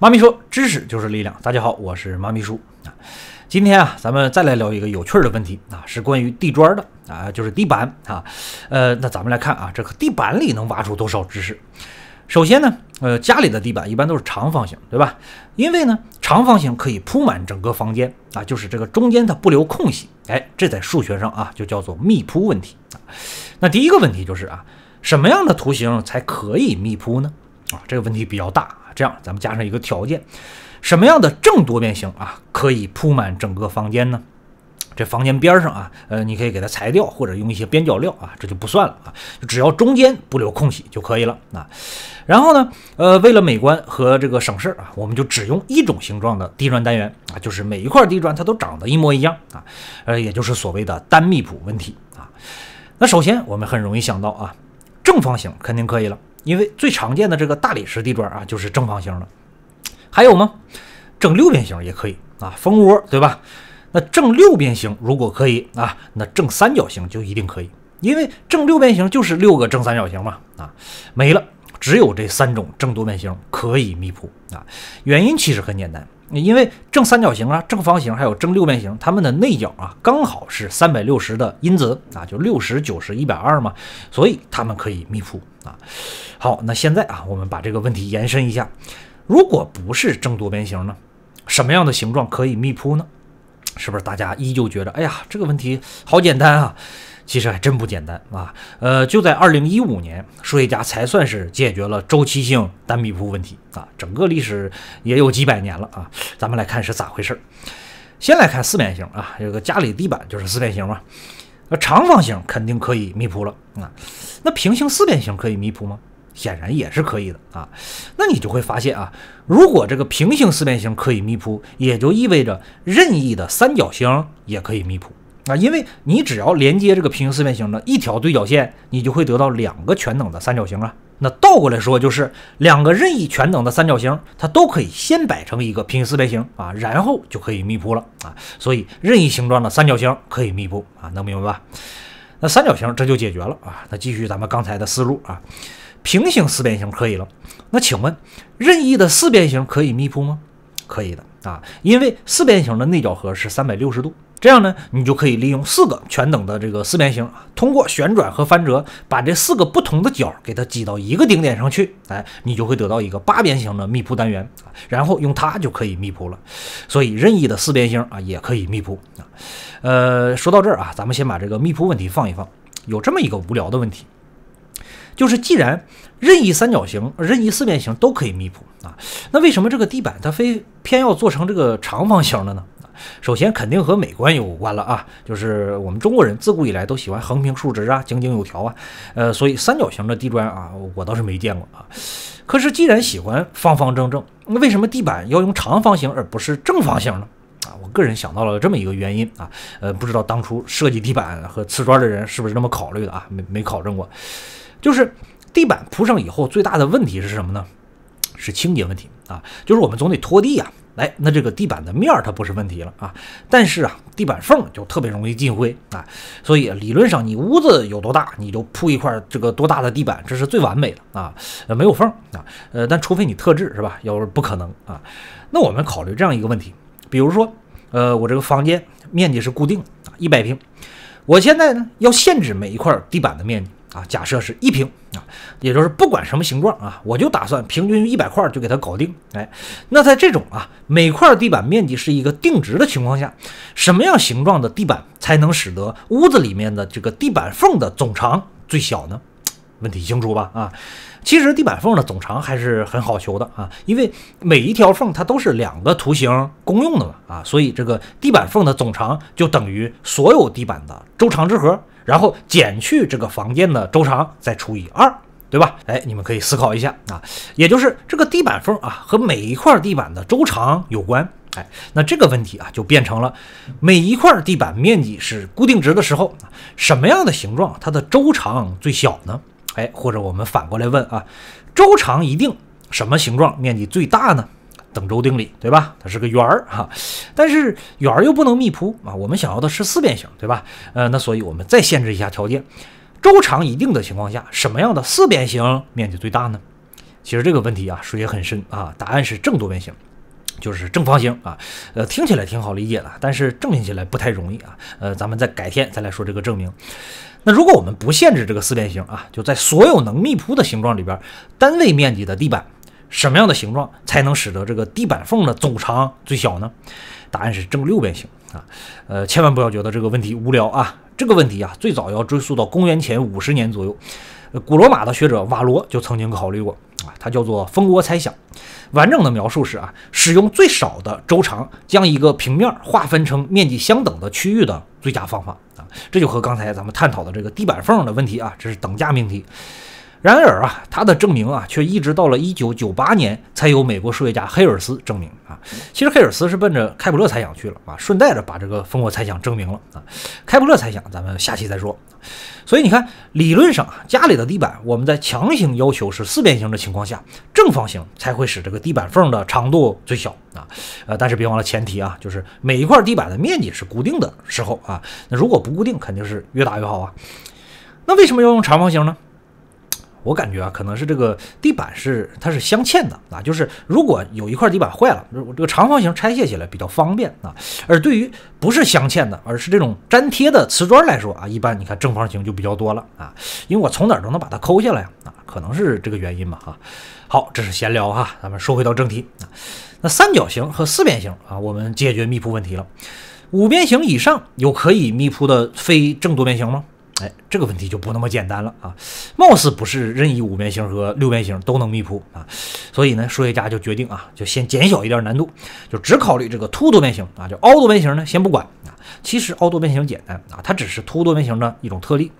妈咪说：“知识就是力量。”大家好，我是妈咪叔啊。今天啊，咱们再来聊一个有趣的问题啊，是关于地砖的啊，就是地板啊。呃，那咱们来看啊，这个地板里能挖出多少知识？首先呢，呃，家里的地板一般都是长方形，对吧？因为呢，长方形可以铺满整个房间啊，就是这个中间它不留空隙。哎，这在数学上啊，就叫做密铺问题啊。那第一个问题就是啊，什么样的图形才可以密铺呢？啊，这个问题比较大。这样，咱们加上一个条件，什么样的正多边形啊可以铺满整个房间呢？这房间边儿上啊，呃，你可以给它裁掉或者用一些边角料啊，这就不算了啊，只要中间不留空隙就可以了啊。然后呢，呃，为了美观和这个省事儿啊，我们就只用一种形状的地砖单元啊，就是每一块地砖它都长得一模一样啊，呃，也就是所谓的单密铺问题啊。那首先我们很容易想到啊，正方形肯定可以了。因为最常见的这个大理石地砖啊，就是正方形的，还有吗？正六边形也可以啊，蜂窝对吧？那正六边形如果可以啊，那正三角形就一定可以，因为正六边形就是六个正三角形嘛啊，没了，只有这三种正多边形可以密铺啊，原因其实很简单。因为正三角形啊、正方形还有正六边形，它们的内角啊刚好是三百六十的因子啊，就六十、九十、一百二嘛，所以它们可以密铺啊。好，那现在啊，我们把这个问题延伸一下，如果不是正多边形呢，什么样的形状可以密铺呢？是不是大家依旧觉得，哎呀，这个问题好简单啊？其实还真不简单啊，呃，就在二零一五年，数学家才算是解决了周期性单密铺问题啊，整个历史也有几百年了啊，咱们来看是咋回事儿。先来看四边形啊，这个家里地板就是四边形嘛，呃，长方形肯定可以密铺了啊，那平行四边形可以密铺吗？显然也是可以的啊，那你就会发现啊，如果这个平行四边形可以密铺，也就意味着任意的三角形也可以密铺。啊，因为你只要连接这个平行四边形的一条对角线，你就会得到两个全等的三角形啊。那倒过来说就是两个任意全等的三角形，它都可以先摆成一个平行四边形啊，然后就可以密铺了啊。所以任意形状的三角形可以密铺啊，能明白吧？那三角形这就解决了啊。那继续咱们刚才的思路啊，平行四边形可以了。那请问任意的四边形可以密铺吗？可以的啊，因为四边形的内角和是三百六十度。这样呢，你就可以利用四个全等的这个四边形通过旋转和翻折，把这四个不同的角给它挤到一个顶点上去，哎，你就会得到一个八边形的密铺单元，然后用它就可以密铺了。所以任意的四边形啊也可以密铺啊。呃，说到这儿啊，咱们先把这个密铺问题放一放。有这么一个无聊的问题，就是既然任意三角形、任意四边形都可以密铺啊，那为什么这个地板它非偏要做成这个长方形的呢？首先肯定和美观有关了啊，就是我们中国人自古以来都喜欢横平竖直啊，井井有条啊，呃，所以三角形的地砖啊，我倒是没见过啊。可是既然喜欢方方正正，那为什么地板要用长方形而不是正方形呢？啊，我个人想到了这么一个原因啊，呃，不知道当初设计地板和瓷砖的人是不是这么考虑的啊？没没考证过。就是地板铺上以后最大的问题是什么呢？是清洁问题啊，就是我们总得拖地呀。哎，那这个地板的面儿它不是问题了啊，但是啊，地板缝就特别容易进灰啊，所以理论上你屋子有多大，你就铺一块这个多大的地板，这是最完美的啊，呃，没有缝啊，呃，但除非你特制是吧？要是不可能啊，那我们考虑这样一个问题，比如说，呃，我这个房间面积是固定啊，一百平，我现在呢要限制每一块地板的面积。啊，假设是一平啊，也就是不管什么形状啊，我就打算平均一百块就给它搞定。哎，那在这种啊，每块地板面积是一个定值的情况下，什么样形状的地板才能使得屋子里面的这个地板缝的总长最小呢？问题清楚吧？啊，其实地板缝的总长还是很好求的啊，因为每一条缝它都是两个图形公用的嘛啊，所以这个地板缝的总长就等于所有地板的周长之和。然后减去这个房间的周长，再除以二，对吧？哎，你们可以思考一下啊，也就是这个地板缝啊和每一块地板的周长有关。哎，那这个问题啊就变成了每一块地板面积是固定值的时候，什么样的形状它的周长最小呢？哎，或者我们反过来问啊，周长一定，什么形状面积最大呢？等周定理，对吧？它是个圆儿哈，但是圆儿又不能密铺啊。我们想要的是四边形，对吧？呃，那所以我们再限制一下条件：周长一定的情况下，什么样的四边形面积最大呢？其实这个问题啊，水也很深啊。答案是正多边形，就是正方形啊。呃，听起来挺好理解的，但是证明起来不太容易啊。呃，咱们再改天再来说这个证明。那如果我们不限制这个四边形啊，就在所有能密铺的形状里边，单位面积的地板。什么样的形状才能使得这个地板缝的总长最小呢？答案是正六边形啊！呃，千万不要觉得这个问题无聊啊！这个问题啊，最早要追溯到公元前五十年左右，古罗马的学者瓦罗就曾经考虑过啊，它叫做蜂窝猜想。完整的描述是啊，使用最少的周长将一个平面划分成面积相等的区域的最佳方法啊，这就和刚才咱们探讨的这个地板缝的问题啊，这是等价命题。然而啊，他的证明啊，却一直到了一九九八年，才有美国数学家黑尔斯证明啊。其实黑尔斯是奔着开普勒猜想去了啊，顺带着把这个蜂窝猜想证明了啊。开普勒猜想咱们下期再说。所以你看，理论上啊，家里的地板我们在强行要求是四边形的情况下，正方形才会使这个地板缝的长度最小啊。呃，但是别忘了前提啊，就是每一块地板的面积是固定的时候啊。那如果不固定，肯定是越大越好啊。那为什么要用长方形呢？我感觉啊，可能是这个地板是它是镶嵌的啊，就是如果有一块地板坏了，我这个长方形拆卸起来比较方便啊。而对于不是镶嵌的，而是这种粘贴的瓷砖来说啊，一般你看正方形就比较多了啊，因为我从哪儿都能把它抠下来啊，可能是这个原因吧啊。好，这是闲聊哈，咱们说回到正题啊。那三角形和四边形啊，我们解决密铺问题了。五边形以上有可以密铺的非正多边形吗？哎，这个问题就不那么简单了啊！貌似不是任意五边形和六边形都能密铺啊，所以呢，数学家就决定啊，就先减小一点儿难度，就只考虑这个凸多边形啊，就凹多边形呢先不管啊。其实凹多边形简单啊，它只是凸多边形的一种特例。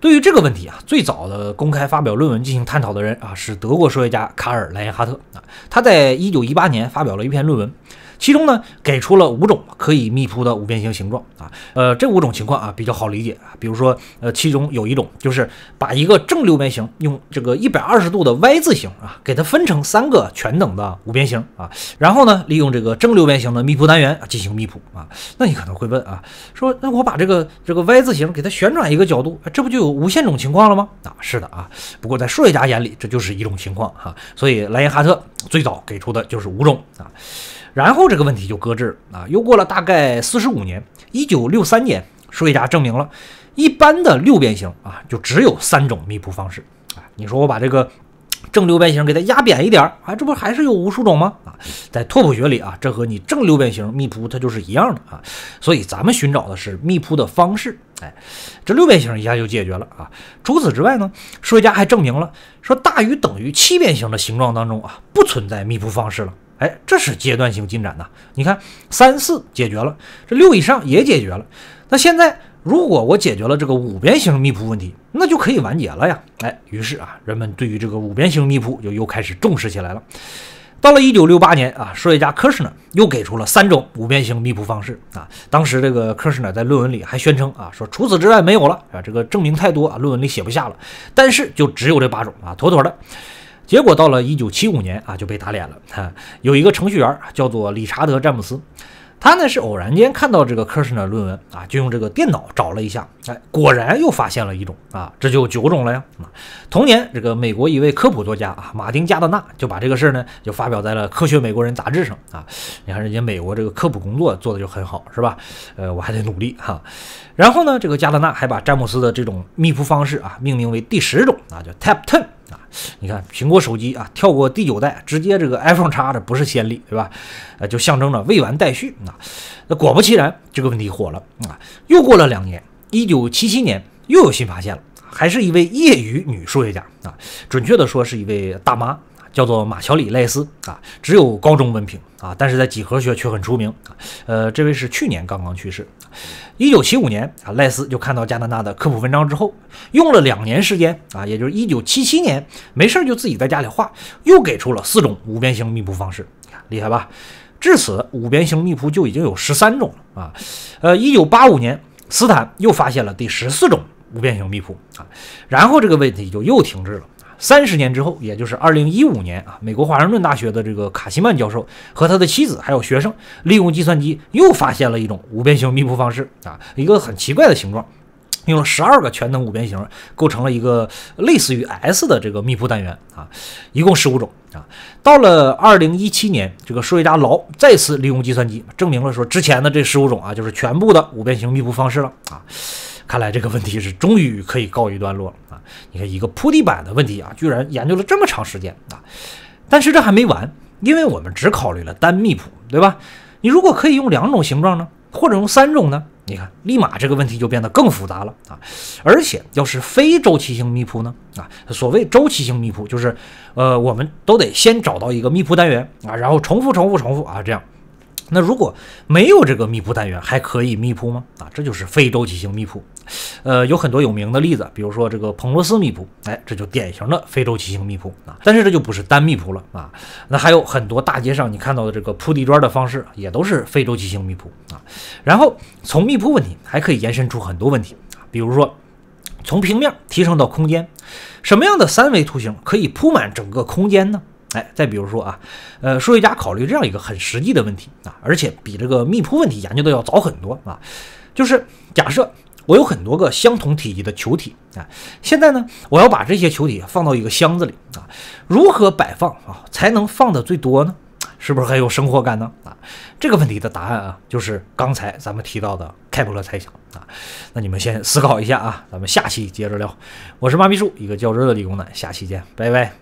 对于这个问题啊，最早的公开发表论文进行探讨的人啊，是德国数学家卡尔莱因哈特啊，他在一九一八年发表了一篇论文。其中呢，给出了五种可以密铺的五边形形状啊，呃，这五种情况啊比较好理解啊，比如说，呃，其中有一种就是把一个正六边形用这个一百二十度的 Y 字形啊，给它分成三个全等的五边形啊，然后呢，利用这个正六边形的密铺单元啊进行密铺啊。那你可能会问啊，说那我把这个这个 Y 字形给它旋转一个角度，这不就有无限种情况了吗？啊，是的啊，不过在数学家眼里，这就是一种情况哈，所以莱因哈特最早给出的就是五种啊。然后这个问题就搁置了啊！又过了大概四十五年，一九六三年，数学家证明了，一般的六边形啊，就只有三种密铺方式。啊。你说我把这个正六边形给它压扁一点儿，啊，这不还是有无数种吗？啊，在拓扑学里啊，这和你正六边形密铺它就是一样的啊。所以咱们寻找的是密铺的方式，哎，这六边形一下就解决了啊。除此之外呢，数学家还证明了，说大于等于七边形的形状当中啊，不存在密铺方式了。哎，这是阶段性进展呐！你看，三四解决了，这六以上也解决了。那现在，如果我解决了这个五边形密铺问题，那就可以完结了呀！哎，于是啊，人们对于这个五边形密铺就又开始重视起来了。到了一九六八年啊，数学家科什呢又给出了三种五边形密铺方式啊。当时这个科什呢在论文里还宣称啊，说除此之外没有了啊，这个证明太多啊，论文里写不下了。但是就只有这八种啊，妥妥的。结果到了一九七五年啊，就被打脸了。哈，有一个程序员叫做理查德·詹姆斯，他呢是偶然间看到这个科什的论文啊，就用这个电脑找了一下，哎，果然又发现了一种啊，这就九种了呀。同年，这个美国一位科普作家啊，马丁·加德纳就把这个事儿呢就发表在了《科学美国人》杂志上啊。你看人家美国这个科普工作做的就很好是吧？呃，我还得努力哈。然后呢，这个加德纳还把詹姆斯的这种密铺方式啊命名为第十种啊，叫 t a p Ten。啊。你看，苹果手机啊，跳过第九代，直接这个 iPhoneX 的不是先例，对吧？呃，就象征着未完待续。啊。那果不其然，这个问题火了啊！又过了两年，一九七七年，又有新发现了，还是一位业余女数学家啊，准确的说是一位大妈。叫做马乔里·赖斯啊，只有高中文凭啊，但是在几何学却很出名啊。呃，这位是去年刚刚去世。一九七五年啊，赖斯就看到加拿大的科普文章之后，用了两年时间啊，也就是一九七七年，没事儿就自己在家里画，又给出了四种五边形密铺方式，厉害吧？至此，五边形密铺就已经有十三种了啊。呃，一九八五年，斯坦又发现了第十四种五边形密铺啊，然后这个问题就又停滞了。三十年之后，也就是二零一五年啊，美国华盛顿大学的这个卡西曼教授和他的妻子还有学生，利用计算机又发现了一种五边形密铺方式啊，一个很奇怪的形状，用了十二个全等五边形构成了一个类似于 S 的这个密铺单元啊，一共十五种啊。到了二零一七年，这个数学家劳再次利用计算机证明了说之前的这十五种啊，就是全部的五边形密铺方式了啊。看来这个问题是终于可以告一段落了啊！你看一个铺地板的问题啊，居然研究了这么长时间啊！但是这还没完，因为我们只考虑了单密铺，对吧？你如果可以用两种形状呢，或者用三种呢？你看，立马这个问题就变得更复杂了啊！而且要是非周期性密铺呢？啊，所谓周期性密铺，就是呃，我们都得先找到一个密铺单元啊，然后重复、重复、重复啊，这样。那如果没有这个密铺单元，还可以密铺吗？啊，这就是非洲棋形密铺，呃，有很多有名的例子，比如说这个彭罗斯密铺，哎，这就典型的非洲棋形密铺啊。但是这就不是单密铺了啊。那还有很多大街上你看到的这个铺地砖的方式，也都是非洲棋形密铺啊。然后从密铺问题还可以延伸出很多问题啊，比如说从平面提升到空间，什么样的三维图形可以铺满整个空间呢？哎，再比如说啊，呃，数学家考虑这样一个很实际的问题啊，而且比这个密铺问题研究的要早很多啊，就是假设我有很多个相同体积的球体啊，现在呢，我要把这些球体放到一个箱子里啊，如何摆放啊才能放的最多呢？是不是很有生活感呢？啊，这个问题的答案啊，就是刚才咱们提到的开普勒猜想啊，那你们先思考一下啊，咱们下期接着聊。我是妈咪叔，一个较真的理工男，下期见，拜拜。